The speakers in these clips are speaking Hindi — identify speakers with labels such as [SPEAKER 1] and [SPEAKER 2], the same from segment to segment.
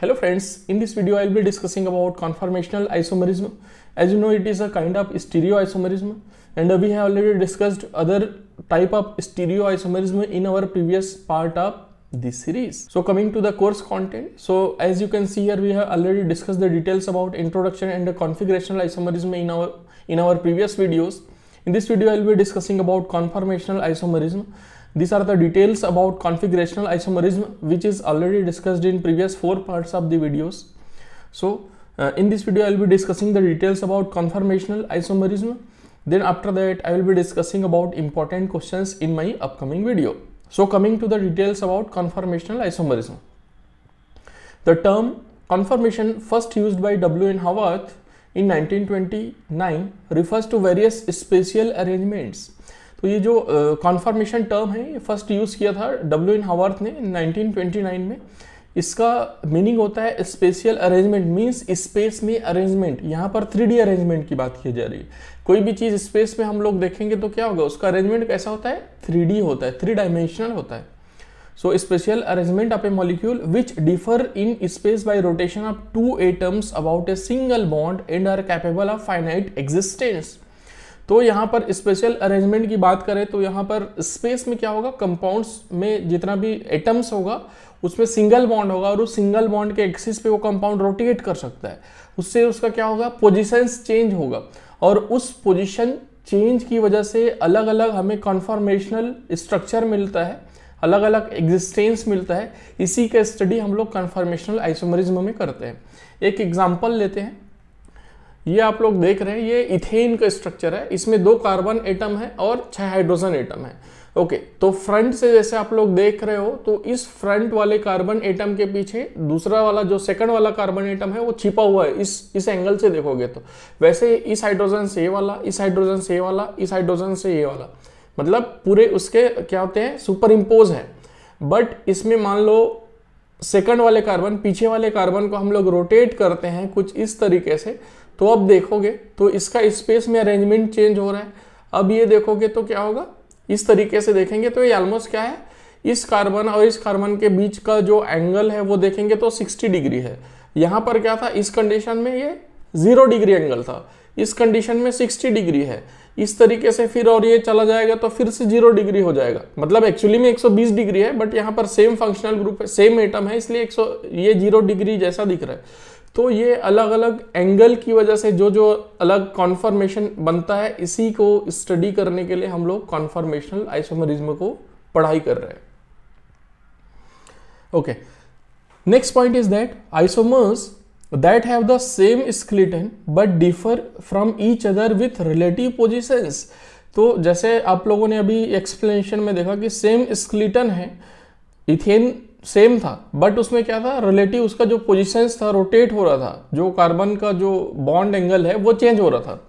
[SPEAKER 1] Hello friends, in this video I will be discussing about conformational isomerism. As you know it is a kind of stereoisomerism and we have already discussed other type of stereoisomerism in our previous part of this series. So coming to the course content. So as you can see here, we have already discussed the details about introduction and the configurational isomerism in our in our previous videos. In this video, I will be discussing about conformational isomerism these are the details about configurational isomerism which is already discussed in previous four parts of the videos. So uh, in this video I will be discussing the details about conformational isomerism. Then after that I will be discussing about important questions in my upcoming video. So coming to the details about conformational isomerism. The term conformation first used by W. N. Haworth in 1929 refers to various spatial arrangements तो ये जो कॉन्फर्मेशन टर्म है ये फर्स्ट यूज़ किया था डब्ल्यू इन हावर्थ ने 1929 में इसका मीनिंग होता है स्पेशल अरेंजमेंट मींस स्पेस में अरेंजमेंट यहाँ पर थ्री अरेंजमेंट की बात की जा रही है कोई भी चीज़ स्पेस में हम लोग देखेंगे तो क्या होगा उसका अरेंजमेंट कैसा होता है थ्री होता है थ्री डायमेंशनल होता है so spatial arrangement of a molecule which differ in space by rotation of two atoms about a single bond and are capable of finite existence तो यहाँ पर स्पेशल अरेंजमेंट की बात करें तो यहाँ पर स्पेस में क्या होगा कंपाउंड्स में जितना भी एटम्स होगा उसमें सिंगल बॉन्ड होगा और उस सिंगल बॉन्ड के एक्सिस पे वो कंपाउंड रोटेट कर सकता है उससे उसका क्या होगा पोजिशंस चेंज होगा और उस पोजिशन चेंज की वजह से अलग अलग हमें कन्फॉर्मेशनल स्ट्रक्चर मिलता है अलग अलग एग्जिस्टेंस मिलता है इसी का स्टडी हम लोग कन्फॉर्मेशनल आइसोमरिज्म में करते हैं एक एग्जाम्पल लेते हैं ये आप लोग देख रहे हैं ये इथेन का स्ट्रक्चर है इसमें दो कार्बन एटम है और छह हाइड्रोजन एटम है ओके तो फ्रंट से जैसे आप लोग देख रहे हो तो इस फ्रंट वाले कार्बन एटम के पीछे दूसरा वाला जो सेकंड वाला कार्बन एटम है वो छिपा हुआ है इस इस एंगल से देखोगे तो वैसे इस हाइड्रोजन से ये वाला इस हाइड्रोजन से ये वाला इस हाइड्रोजन से ये वाला मतलब पूरे उसके क्या होते हैं सुपर इम्पोज है बट इसमें मान लो सेकंड वाले कार्बन पीछे वाले कार्बन को हम लोग रोटेट करते हैं कुछ इस तरीके से तो अब देखोगे तो इसका स्पेस में अरेंजमेंट चेंज हो रहा है अब ये देखोगे तो क्या होगा इस तरीके से देखेंगे तो ये ऑलमोस्ट क्या है इस कार्बन और इस कार्बन के बीच का जो एंगल है वो देखेंगे तो 60 डिग्री है यहाँ पर क्या था इस कंडीशन में ये जीरो डिग्री एंगल था इस कंडीशन में 60 डिग्री है इस तरीके से फिर और ये चला जाएगा तो फिर से जीरो डिग्री हो जाएगा मतलब एक्चुअली में 120 डिग्री है बट यहाँ पर सेम फंक्शनल ग्रुप है सेम एटम है इसलिए 100 ये जीरो डिग्री जैसा दिख रहा है तो ये अलग अलग एंगल की वजह से जो जो अलग कॉन्फर्मेशन बनता है इसी को स्टडी करने के लिए हम लोग कॉन्फर्मेशनल आइसोमरिज्म को पढ़ाई कर रहे हैं okay next point is that isomers that have the same skeleton but differ from each other with relative positions तो जैसे आप लोगों ने अभी एक्सप्लेनेशन में देखा कि सेम स्क्लिटन है इथेन सेम था बट उसमें क्या था रिलेटिव उसका जो पोजिशन था रोटेट हो रहा था जो कार्बन का जो बॉन्ड एंगल है वो चेंज हो रहा था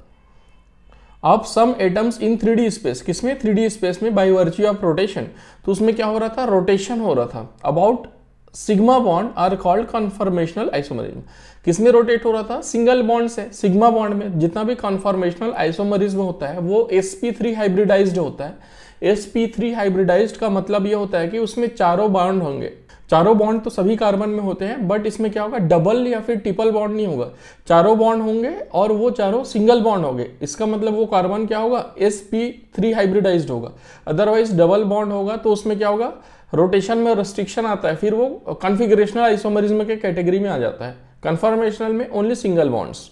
[SPEAKER 1] अब some atoms in three D space किसमें थ्री डी स्पेस में बाई वर्च्यू ऑफ रोटेशन तो उसमें क्या हो रहा था रोटेशन हो रहा था about sigma bond are called conformational isomerism किसमें रोटेट हो रहा था सिंगल बॉन्ड से सिग्मा बॉन्ड में जितना भी कॉन्फॉर्मेशनल आइसोमरिज्म होता है वो sp3 हाइब्रिडाइज्ड होता है एस पी थ्री हाइब्रिडाइज्ड का मतलब यह होता है कि उसमें चारों बाउंड होंगे चारों बॉन्ड तो सभी कार्बन में होते हैं बट इसमें क्या होगा डबल या फिर ट्रिपल बॉन्ड नहीं होगा चारों बॉन्ड होंगे और वो चारों सिंगल बॉन्ड होंगे इसका मतलब वो कार्बन क्या होगा एस पी थ्री हाइब्रिडाइज होगा अदरवाइज डबल बॉन्ड होगा तो उसमें क्या होगा रोटेशन में रेस्ट्रिक्शन आता है फिर वो कॉन्फ़िगरेशनल आइसोमरिज्म के कैटेगरी में आ जाता है कन्फर्मेशनल में only single bonds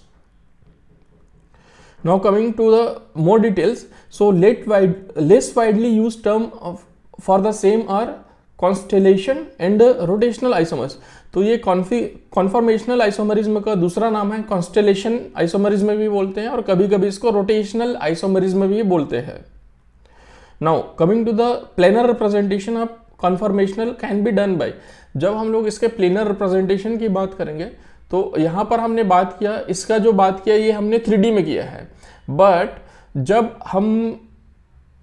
[SPEAKER 1] now coming to the more details so let wide, less widely used term of for the same are constellation and rotational isomers तो ये कॉन्फी कॉन्फॉर्मेशनल आइसोमरिज्म का दूसरा नाम है कॉन्स्टेलेशन आइसोमरिज्म भी बोलते हैं और कभी कभी इसको रोटेशनल आइसोमरिज्म भी बोलते हैं now coming to the planar representation of conformational can be done by जब हम लोग इसके प्लेनर रिप्रेजेंटेशन की बात करेंगे तो यहाँ पर हमने बात किया इसका जो बात किया ये हमने थ्री में किया है बट जब हम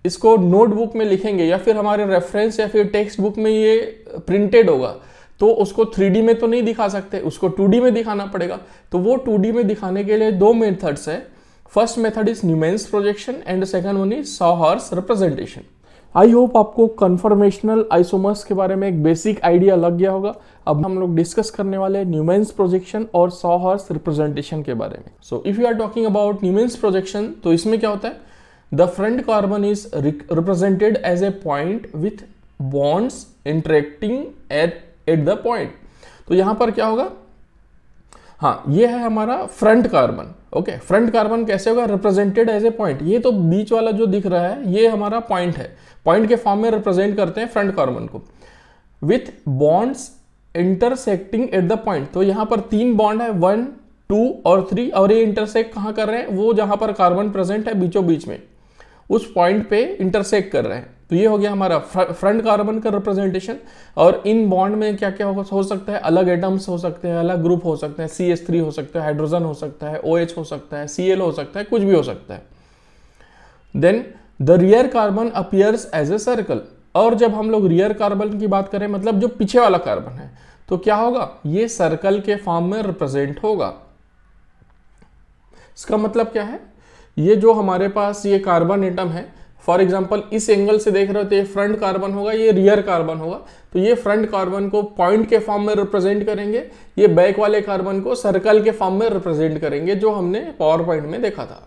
[SPEAKER 1] इसको नोटबुक में लिखेंगे या फिर हमारे रेफरेंस या फिर टेक्स्ट बुक में ये प्रिंटेड होगा तो उसको 3D में तो नहीं दिखा सकते उसको 2D में दिखाना पड़ेगा तो वो 2D में दिखाने के लिए दो मेथड्स है first method is Newman's projection and second one is sawhorse representation I hope आपको कन्फर्मेशनल आइसोमर्स के बारे में एक बेसिक आइडिया लग गया होगा अब हम लोग डिस्कस करने वाले न्यूमेंस प्रोजेक्शन और सॉहर्स हॉर्स रिप्रेजेंटेशन के बारे में so if you are talking about Newman's projection तो इसमें क्या होता है the front carbon is represented as a point with bonds interacting at at the point तो यहां पर क्या होगा हाँ ये है हमारा front carbon okay front carbon कैसे होगा रिप्रेजेंटेड एज ए पॉइंट ये तो बीच वाला जो दिख रहा है ये हमारा पॉइंट है पॉइंट के फॉर्म में रिप्रेजेंट करते हैं फ्रंट कार्बन को with bonds intersecting at the point तो यहां पर तीन बॉन्ड है वन टू और थ्री और ये इंटरसेक्ट कहां कर रहे हैं वो जहां पर कार्बन प्रेजेंट है बीचों बीच में उस पॉइंट पे इंटरसेक्ट कर रहे हैं तो ये हो गया हमारा फ्रंट कार्बन का रिप्रेजेंटेशन और इन बॉन्ड में क्या क्या हो सकता है अलग एटम्स हो सकते हैं अलग ग्रुप हो सकते हैं सी एस थ्री हो सकता है हाइड्रोजन हो सकता है ओ OH हो सकता है सी एल हो सकता है कुछ भी हो सकता है then the rear carbon appears as a circle और जब हम लोग रियर कार्बन की बात करें मतलब जो पीछे वाला कार्बन है तो क्या होगा ये सर्कल के फॉर्म में रिप्रेजेंट होगा इसका मतलब क्या है ये जो हमारे पास ये कार्बन एटम है फॉर एग्जाम्पल इस एंगल से देख रहे हो तो ये फ्रंट कार्बन होगा ये रियर कार्बन होगा तो ये फ्रंट कार्बन को पॉइंट के फॉर्म में रिप्रेजेंट करेंगे ये बैक वाले कार्बन को सर्कल के फॉर्म में रिप्रेजेंट करेंगे जो हमने पावर पॉइंट में देखा था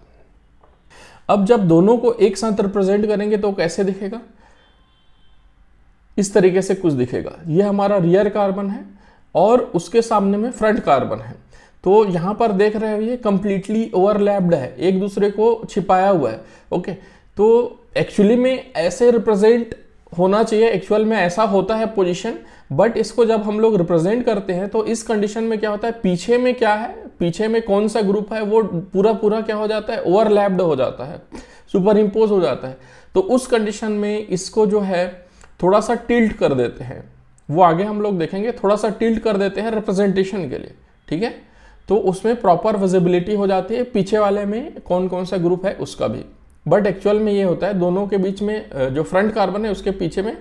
[SPEAKER 1] अब जब दोनों को एक साथ रिप्रेजेंट करेंगे तो कैसे दिखेगा इस तरीके से कुछ दिखेगा ये हमारा रियर कार्बन है और उसके सामने में फ्रंट कार्बन है तो यहां पर देख रहे हो ये कंप्लीटली ओवरलैप्ड है एक दूसरे को छिपाया हुआ है ओके okay? तो एक्चुअली में ऐसे रिप्रेजेंट होना चाहिए एक्चुअल में ऐसा होता है पोजीशन बट इसको जब हम लोग रिप्रेजेंट करते हैं तो इस कंडीशन में क्या होता है पीछे में क्या है पीछे में कौन सा ग्रुप है वो पूरा पूरा क्या हो जाता है ओवरलैप्ड हो जाता है सुपर इम्पोज हो जाता है तो उस कंडीशन में इसको जो है थोड़ा सा टिल्ट कर देते हैं वो आगे हम लोग देखेंगे थोड़ा सा टिल्ट कर देते हैं रिप्रेजेंटेशन के लिए ठीक है तो उसमें प्रॉपर विजिबिलिटी हो जाती है पीछे वाले में कौन कौन सा ग्रुप है उसका भी बट एक्चुअल में ये होता है दोनों के बीच में जो फ्रंट कार्बन है उसके पीछे में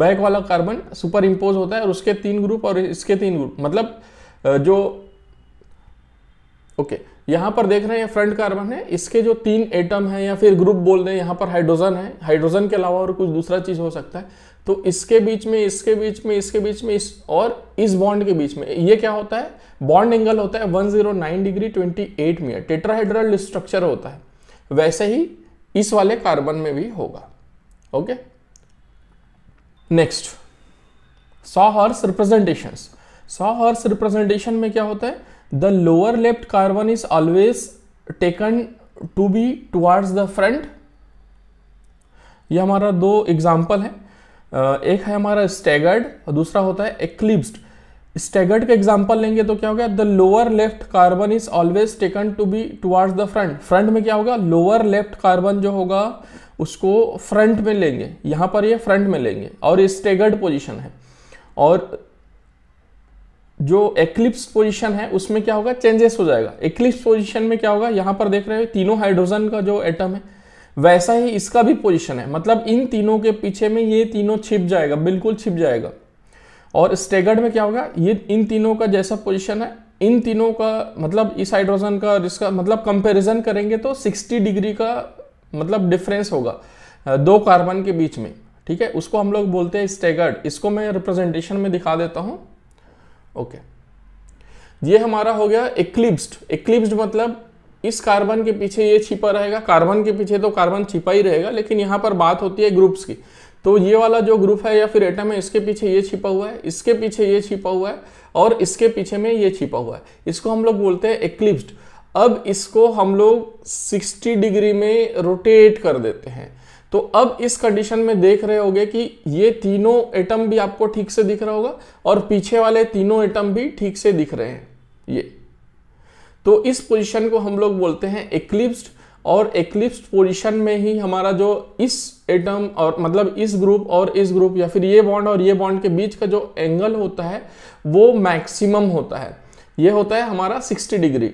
[SPEAKER 1] बैक वाला कार्बन सुपर इम्पोज होता है और उसके तीन ग्रुप और इसके तीन ग्रुप मतलब जो ओके okay, यहाँ पर देख रहे हैं फ्रंट कार्बन है इसके जो तीन एटम है या फिर ग्रुप बोल दें यहाँ पर हाइड्रोजन है हाइड्रोजन के अलावा और कुछ दूसरा चीज़ हो सकता है तो इसके बीच में इसके बीच में इसके बीच में इस और इस बॉन्ड के बीच में ये क्या होता है बॉन्ड एंगल होता है 109 डिग्री 28 मिनट टेट्राहेड्रल स्ट्रक्चर होता है वैसे ही इस वाले कार्बन में भी होगा okay next sawhorse representation sawhorse representation में क्या होता है the lower left carbon is always taken to be towards the front यह हमारा दो एग्जाम्पल है एक है हमारा स्टेगर्ड और दूसरा होता है एक्लिप्स्ड स्टेगर्ड का एग्जाम्पल लेंगे तो क्या होगा the lower left carbon is always taken to be towards the front front में क्या होगा लोअर लेफ्ट कार्बन जो होगा उसको फ्रंट में लेंगे यहां पर ये फ्रंट में लेंगे और स्टेगर्ड पोजिशन है और जो एक्लिप्स पोजिशन है उसमें क्या होगा चेंजेस हो जाएगा एक्लिप्स पोजिशन में क्या होगा यहां पर देख रहे हो तीनों हाइड्रोजन का जो एटम है वैसा ही इसका भी पोजिशन है मतलब इन तीनों के पीछे में ये तीनों छिप जाएगा बिल्कुल छिप जाएगा और स्टेगर्ड में क्या होगा ये इन तीनों का जैसा पोजिशन है इन तीनों का मतलब इस हाइड्रोजन का इसका मतलब कंपेरिजन करेंगे तो सिक्सटी डिग्री का मतलब डिफरेंस होगा दो कार्बन के बीच में ठीक है उसको हम लोग बोलते हैं स्टेगर्ड इसको मैं रिप्रेजेंटेशन में दिखा देता हूँ ओके ये हमारा हो गया एक्लिप्स्ड एक्लिप्स्ड मतलब इस कार्बन के पीछे ये छिपा रहेगा कार्बन के पीछे तो कार्बन छिपा ही रहेगा लेकिन यहाँ पर बात होती है ग्रुप्स की तो ये वाला जो ग्रुप है या फिर एटम है इसके पीछे ये छिपा हुआ है इसके पीछे ये छिपा हुआ है और इसके पीछे में ये छिपा हुआ है इसको हम लोग बोलते हैं एक्लिप्सड अब इसको हम लोग 60 डिग्री में रोटेट कर देते हैं तो अब इस कंडीशन में देख रहे होंगे कि ये तीनों एटम भी आपको ठीक से दिख रहा होगा और पीछे वाले तीनों एटम भी ठीक से दिख रहे हैं ये तो इस पोजिशन को हम लोग बोलते हैं एक्लिप्सड और एक्लिप्स पोजीशन में ही हमारा जो इस एटम और मतलब इस ग्रुप और इस ग्रुप या फिर ये बॉन्ड और ये बॉन्ड के बीच का जो एंगल होता है वो मैक्सिमम होता है ये होता है हमारा 60 डिग्री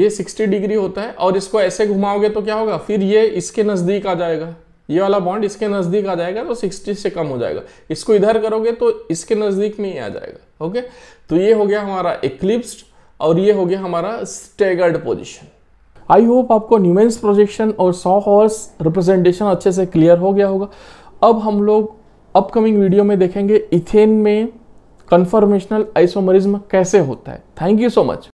[SPEAKER 1] ये 60 डिग्री होता है और इसको ऐसे घुमाओगे तो क्या होगा फिर ये इसके नज़दीक आ जाएगा ये वाला बॉन्ड इसके नज़दीक आ जाएगा तो सिक्सटी से कम हो जाएगा इसको इधर करोगे तो इसके नज़दीक में ही आ जाएगा ओके तो ये हो गया हमारा एक्लिप्स और ये हो गया हमारा स्टेगर्ड पोजिशन आई होप आपको न्यूमेंस प्रोजेक्शन और सौ हॉर्स रिप्रेजेंटेशन अच्छे से क्लियर हो गया होगा अब हम लोग अपकमिंग वीडियो में देखेंगे इथेन में कन्फर्मेशनल आइसोमरिज्म कैसे होता है थैंक यू सो मच